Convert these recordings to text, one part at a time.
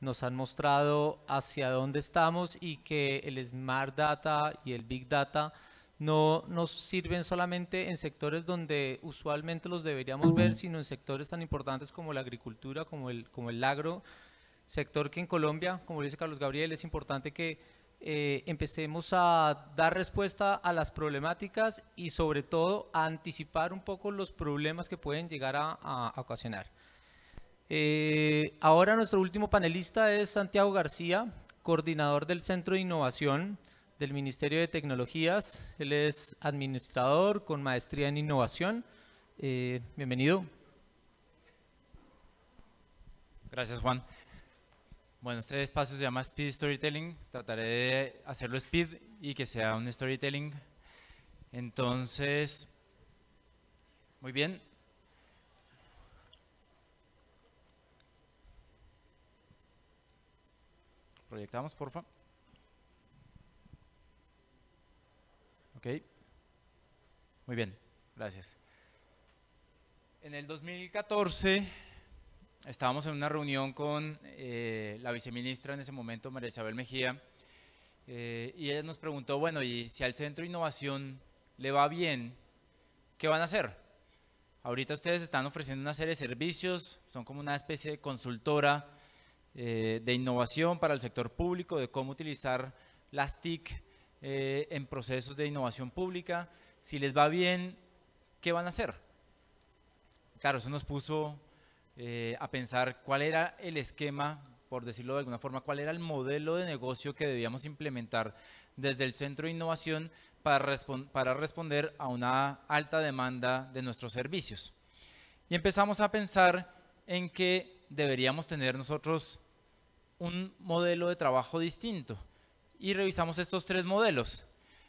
nos han mostrado hacia dónde estamos y que el Smart Data y el Big Data no nos sirven solamente en sectores donde usualmente los deberíamos ver, sino en sectores tan importantes como la agricultura, como el, como el agro, sector que en Colombia, como dice Carlos Gabriel, es importante que eh, empecemos a dar respuesta a las problemáticas y sobre todo anticipar un poco los problemas que pueden llegar a ocasionar. Eh, ahora nuestro último panelista es Santiago García, coordinador del Centro de Innovación del Ministerio de Tecnologías. Él es administrador con maestría en innovación. Eh, bienvenido. Gracias, Juan. Bueno, este espacio se llama Speed Storytelling. Trataré de hacerlo speed y que sea un storytelling. Entonces, muy bien. proyectamos, favor. Ok. Muy bien, gracias. En el 2014 estábamos en una reunión con eh, la viceministra en ese momento, María Isabel Mejía, eh, y ella nos preguntó, bueno, y si al Centro de Innovación le va bien, ¿qué van a hacer? Ahorita ustedes están ofreciendo una serie de servicios, son como una especie de consultora eh, de innovación para el sector público, de cómo utilizar las TIC eh, en procesos de innovación pública. Si les va bien, ¿qué van a hacer? Claro, eso nos puso eh, a pensar cuál era el esquema, por decirlo de alguna forma, cuál era el modelo de negocio que debíamos implementar desde el Centro de Innovación para, para responder a una alta demanda de nuestros servicios. Y empezamos a pensar en que deberíamos tener nosotros un modelo de trabajo distinto. Y revisamos estos tres modelos.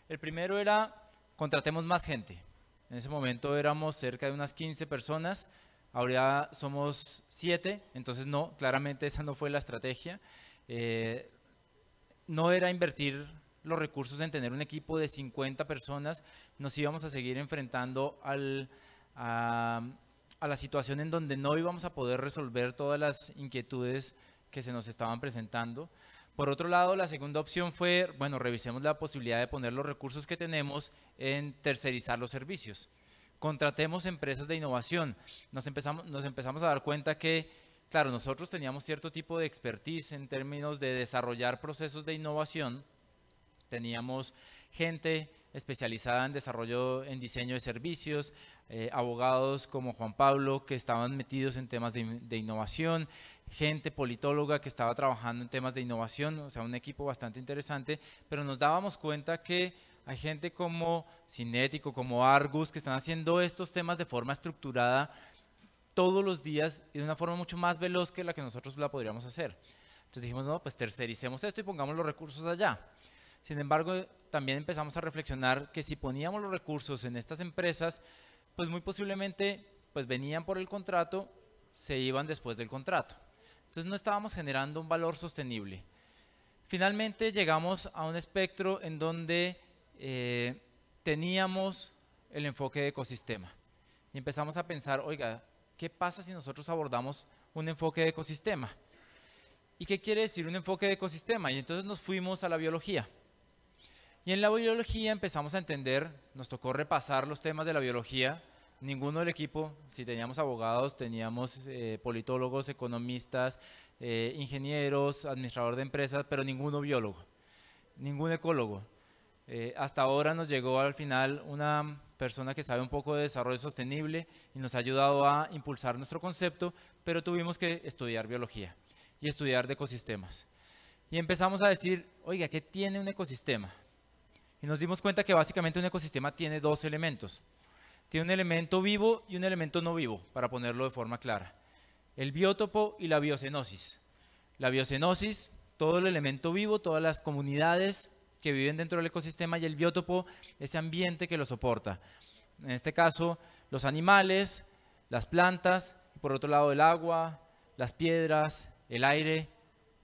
El primero era contratemos más gente. En ese momento éramos cerca de unas 15 personas, ahora somos 7, entonces no, claramente esa no fue la estrategia. Eh, no era invertir los recursos en tener un equipo de 50 personas, nos íbamos a seguir enfrentando al, a, a la situación en donde no íbamos a poder resolver todas las inquietudes que se nos estaban presentando. Por otro lado, la segunda opción fue, bueno, revisemos la posibilidad de poner los recursos que tenemos en tercerizar los servicios. Contratemos empresas de innovación. Nos empezamos, nos empezamos a dar cuenta que, claro, nosotros teníamos cierto tipo de expertise en términos de desarrollar procesos de innovación. Teníamos gente especializada en desarrollo, en diseño de servicios, eh, abogados como Juan Pablo que estaban metidos en temas de, de, innovación, gente politóloga que estaba trabajando en temas de innovación, o sea, un equipo bastante interesante, pero nos dábamos cuenta que hay gente como Cinético, como Argus, que están haciendo estos temas de forma estructurada todos los días y de una forma mucho más veloz que la que nosotros la podríamos hacer. Entonces dijimos, no, pues tercericemos esto y pongamos los recursos allá. Sin embargo, también empezamos a reflexionar que si poníamos los recursos en estas empresas, pues muy posiblemente pues venían por el contrato, se iban después del contrato. Entonces no estábamos generando un valor sostenible. Finalmente llegamos a un espectro en donde eh, teníamos el enfoque de ecosistema. Y empezamos a pensar, oiga, ¿qué pasa si nosotros abordamos un enfoque de ecosistema? ¿Y qué quiere decir un enfoque de ecosistema? Y entonces nos fuimos a la biología. Y en la biología empezamos a entender, nos tocó repasar los temas de la biología. Ninguno del equipo, si teníamos abogados, teníamos eh, politólogos, economistas, eh, ingenieros, administrador de empresas, pero ninguno biólogo, ningún ecólogo. Eh, hasta ahora nos llegó al final una persona que sabe un poco de desarrollo sostenible y nos ha ayudado a impulsar nuestro concepto, pero tuvimos que estudiar biología y estudiar de ecosistemas. Y empezamos a decir, oiga, ¿qué tiene un ecosistema? Y nos dimos cuenta que básicamente un ecosistema tiene dos elementos. Tiene un elemento vivo y un elemento no vivo, para ponerlo de forma clara. El biótopo y la biocenosis. La biocenosis, todo el elemento vivo, todas las comunidades que viven dentro del ecosistema y el biótopo, ese ambiente que lo soporta. En este caso, los animales, las plantas, por otro lado el agua, las piedras, el aire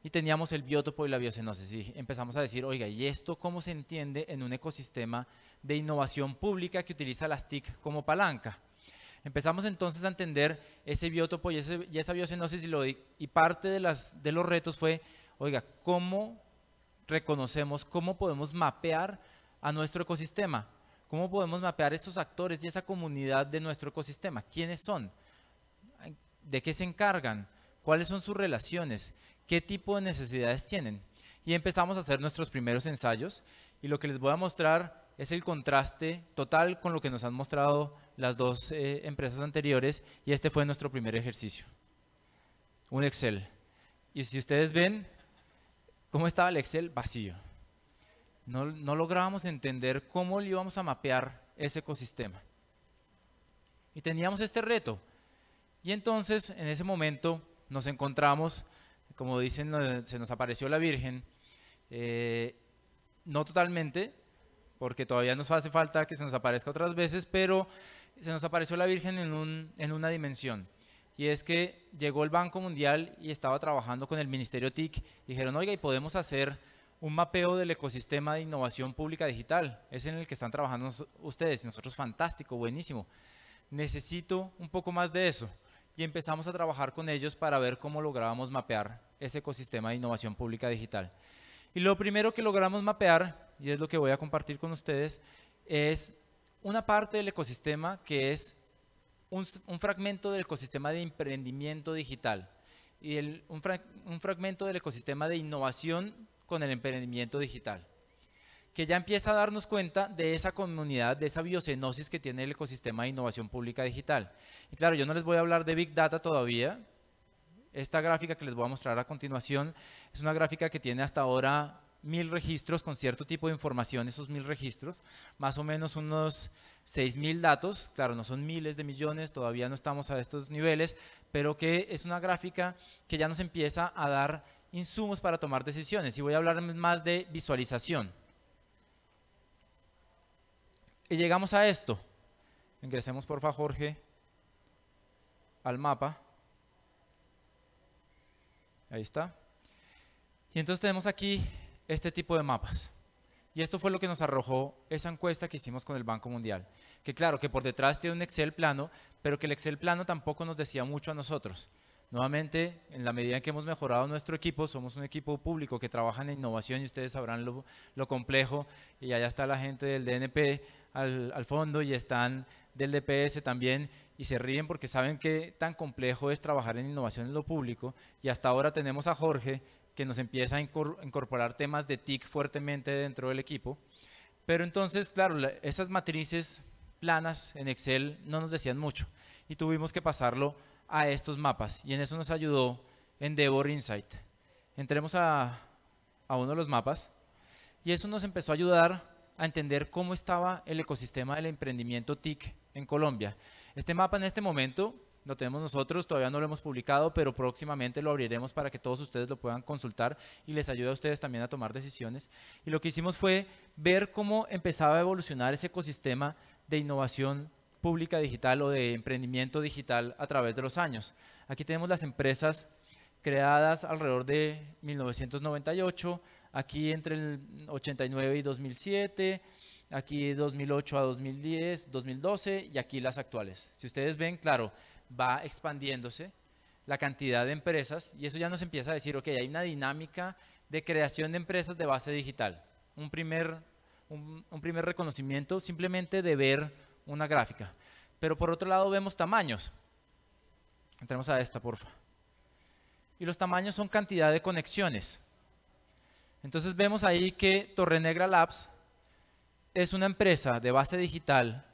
y teníamos el biótopo y la biocenosis. Y empezamos a decir, oiga, ¿y esto cómo se entiende en un ecosistema de innovación pública que utiliza las TIC como palanca? Empezamos entonces a entender ese biótopo y, y esa biocenosis y, parte de, las, de los retos fue, oiga, ¿cómo reconocemos, cómo podemos mapear a nuestro ecosistema? ¿Cómo podemos mapear esos actores y esa comunidad de nuestro ecosistema? ¿Quiénes son? ¿De qué se encargan? ¿Cuáles son sus relaciones? qué tipo de necesidades tienen. Y empezamos a hacer nuestros primeros ensayos y lo que les voy a mostrar es el contraste total con lo que nos han mostrado las dos eh, empresas anteriores y este fue nuestro primer ejercicio. Un Excel. Y si ustedes ven, ¿cómo estaba el Excel? Vacío. No, no lográbamos entender cómo le íbamos a mapear ese ecosistema. Y teníamos este reto. Y entonces, en ese momento, nos encontramos como dicen, se nos apareció la Virgen, eh, no totalmente, porque todavía nos hace falta que se nos aparezca otras veces, pero se nos apareció la Virgen en, un, en una dimensión. Y es que llegó el Banco Mundial y estaba trabajando con el Ministerio TIC. Dijeron, oiga, y podemos hacer un mapeo del ecosistema de innovación pública digital. Es en el que están trabajando ustedes. Y nosotros, fantástico, buenísimo. Necesito un poco más de eso y empezamos a trabajar con ellos para ver cómo lográbamos mapear ese ecosistema de innovación pública digital. Y lo primero que logramos mapear, y es lo que voy a compartir con ustedes, es una parte del ecosistema que es un, fragmento del ecosistema de emprendimiento digital y un fragmento del ecosistema de innovación con el emprendimiento digital que ya empieza a darnos cuenta de esa comunidad, de esa biocenosis que tiene el ecosistema de innovación pública digital. Y claro, yo no les voy a hablar de Big Data todavía. Esta gráfica que les voy a mostrar a continuación es una gráfica que tiene hasta ahora mil registros con cierto tipo de información, esos mil registros, más o menos unos seis mil datos, claro, no son miles de millones, todavía no estamos a estos niveles, pero que es una gráfica que ya nos empieza a dar insumos para tomar decisiones. Y voy a hablar más de visualización. Y llegamos a esto. Ingresemos por favor, Jorge al mapa. Ahí está. Y entonces tenemos aquí este tipo de mapas. Y esto fue lo que nos arrojó esa encuesta que hicimos con el Banco Mundial. Que claro, que por detrás tiene un Excel plano, pero que el Excel plano tampoco nos decía mucho a nosotros. Nuevamente, en la medida en que hemos mejorado nuestro equipo, somos un equipo público que trabaja en innovación y ustedes sabrán lo, lo complejo y allá está la gente del DNP al, fondo y están del DPS también y se ríen porque saben que tan complejo es trabajar en innovación en lo público. Y hasta ahora tenemos a Jorge que nos empieza a incorporar temas de TIC fuertemente dentro del equipo. Pero entonces, claro, esas matrices planas en Excel no nos decían mucho y tuvimos que pasarlo a estos mapas y en eso nos ayudó Endeavor Insight. Entremos a, a uno de los mapas y eso nos empezó a ayudar a entender cómo estaba el ecosistema del emprendimiento TIC en Colombia. Este mapa en este momento lo tenemos nosotros, todavía no lo hemos publicado, pero próximamente lo abriremos para que todos ustedes lo puedan consultar y les ayude a ustedes también a tomar decisiones. Y lo que hicimos fue ver cómo empezaba a evolucionar ese ecosistema de innovación pública digital o de emprendimiento digital a través de los años. Aquí tenemos las empresas creadas alrededor de 1998, aquí entre el 89 y 2007, aquí 2008 a 2010, 2012 y aquí las actuales. Si ustedes ven, claro, va expandiéndose la cantidad de empresas y eso ya nos empieza a decir, ok, hay una dinámica de creación de empresas de base digital. Un primer, primer reconocimiento simplemente de ver una gráfica. Pero por otro lado vemos tamaños. Entremos a esta, porfa. Y los tamaños son cantidad de conexiones. Entonces vemos ahí que Torrenegra Labs es una empresa de base digital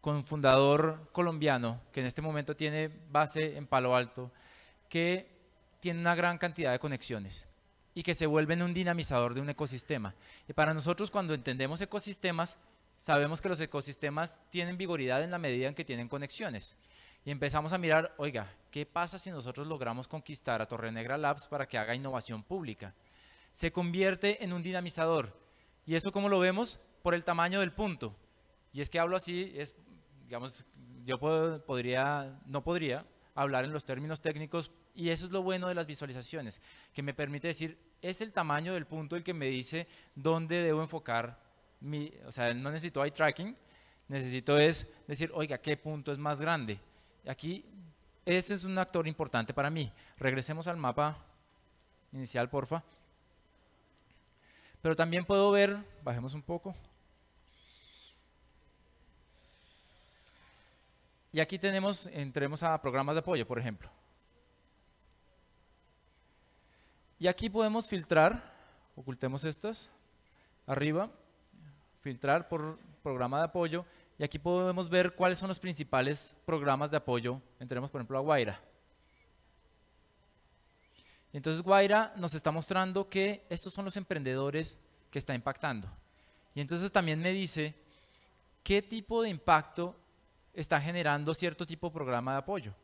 con fundador colombiano que en este momento tiene base en Palo Alto, que tiene una gran cantidad de conexiones y que se en un dinamizador de un ecosistema. Y para nosotros cuando entendemos ecosistemas, sabemos que los ecosistemas tienen vigoridad en la medida en que tienen conexiones. Y empezamos a mirar, oiga, ¿qué pasa si nosotros logramos conquistar a Torre Negra Labs para que haga innovación pública? se convierte en un dinamizador. ¿Y eso cómo lo vemos? Por el tamaño del punto. Y es que hablo así, es, digamos, yo puedo, podría, no podría hablar en los términos técnicos y eso es lo bueno de las visualizaciones, que me permite decir, es el tamaño del punto el que me dice dónde debo enfocar mi, o sea, no necesito eye tracking, necesito es decir, oiga, ¿qué punto es más grande? Aquí ese es un actor importante para mí. Regresemos al mapa inicial, porfa. Pero también puedo ver, bajemos un poco. Y aquí tenemos, entremos a programas de apoyo, por ejemplo. Y aquí podemos filtrar, ocultemos estas, arriba, filtrar por programa de apoyo. Y aquí podemos ver cuáles son los principales programas de apoyo. Entremos, por ejemplo, a Guaira. Entonces Guaira nos está mostrando que estos son los emprendedores que está impactando. Y entonces también me dice qué tipo de impacto está generando cierto tipo de programa de apoyo.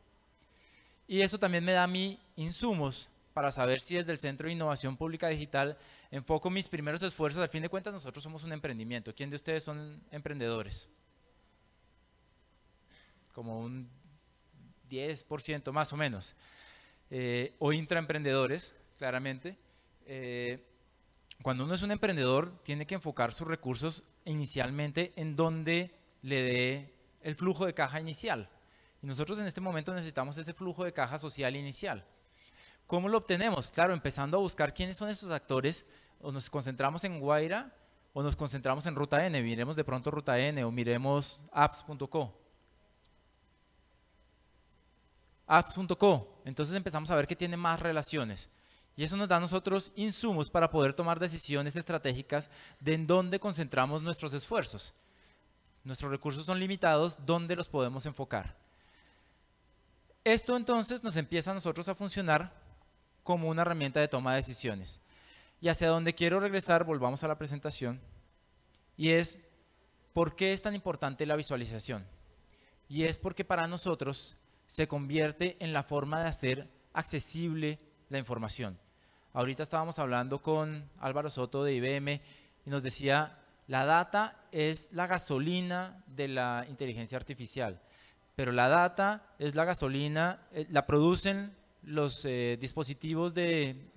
Y eso también me da a mí insumos para saber si desde el Centro de Innovación Pública Digital enfoco mis primeros esfuerzos. Al fin de cuentas, nosotros somos un emprendimiento. ¿Quién de ustedes son emprendedores? Como un 10% más o menos. Eh, o intraemprendedores, claramente. Eh, cuando uno es un emprendedor, tiene que enfocar sus recursos inicialmente en donde le dé el flujo de caja inicial. Y nosotros en este momento necesitamos ese flujo de caja social inicial. ¿Cómo lo obtenemos? Claro, empezando a buscar quiénes son esos actores, o nos concentramos en Guaira, o nos concentramos en Ruta N, miremos de pronto Ruta N, o miremos apps.co apps.co. Entonces empezamos a ver que tiene más relaciones. Y eso nos da a nosotros insumos para poder tomar decisiones estratégicas de en dónde concentramos nuestros esfuerzos. Nuestros recursos son limitados, ¿dónde los podemos enfocar? Esto entonces nos empieza a nosotros a funcionar como una herramienta de toma de decisiones. Y hacia donde quiero regresar, volvamos a la presentación, y es por qué es tan importante la visualización. Y es porque para nosotros se convierte en la forma de hacer accesible la información. Ahorita estábamos hablando con Álvaro Soto de IBM y nos decía, la data es la gasolina de la inteligencia artificial, pero la data es la gasolina, eh, la producen los eh, dispositivos de,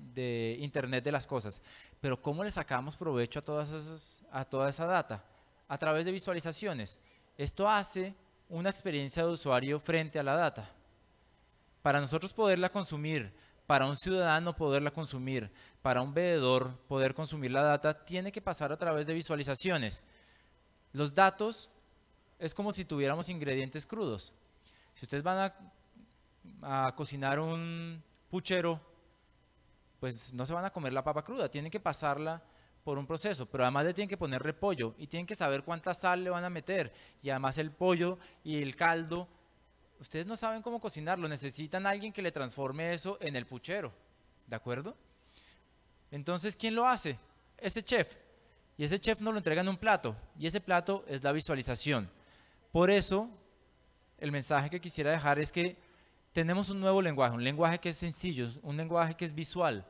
Internet de las cosas. Pero ¿cómo le sacamos provecho a, todas a toda esa data? A través de visualizaciones. Esto hace una experiencia de usuario frente a la data. Para nosotros poderla consumir, para un ciudadano poderla consumir, para un vendedor poder consumir la data, tiene que pasar a través de visualizaciones. Los datos es como si tuviéramos ingredientes crudos. Si ustedes van a, cocinar un puchero, pues no se van a comer la papa cruda, tienen que pasarla por un proceso, pero además le tienen que poner repollo y tienen que saber cuánta sal le van a meter y además el pollo y el caldo. Ustedes no saben cómo cocinarlo, necesitan a alguien que le transforme eso en el puchero, ¿de acuerdo? Entonces, ¿quién lo hace? Ese chef. Y ese chef no lo entrega en un plato y ese plato es la visualización. Por eso, el mensaje que quisiera dejar es que tenemos un nuevo lenguaje, un lenguaje que es sencillo, un lenguaje que es visual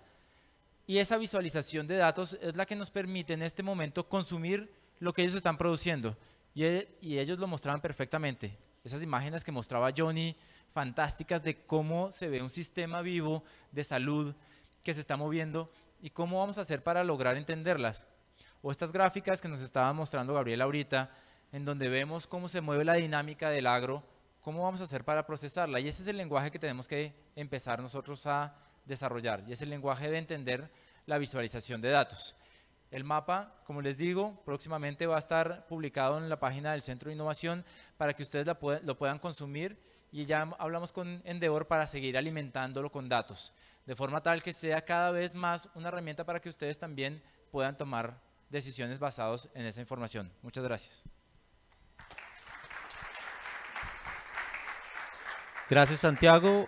y esa visualización de datos es la que nos permite en este momento consumir lo que ellos están produciendo. E, y, ellos lo mostraban perfectamente. Esas imágenes que mostraba Johnny, fantásticas de cómo se ve un sistema vivo de salud que se está moviendo y cómo vamos a hacer para lograr entenderlas. O estas gráficas que nos estaba mostrando Gabriel ahorita, en donde vemos cómo se mueve la dinámica del agro, cómo vamos a hacer para procesarla. Y ese es el lenguaje que tenemos que empezar nosotros a desarrollar y es el lenguaje de entender la visualización de datos. El mapa, como les digo, próximamente va a estar publicado en la página del Centro de Innovación para que ustedes lo puedan consumir y ya hablamos con Endeavor para seguir alimentándolo con datos, de forma tal que sea cada vez más una herramienta para que ustedes también puedan tomar decisiones basadas en esa información. Muchas gracias. Gracias, Santiago.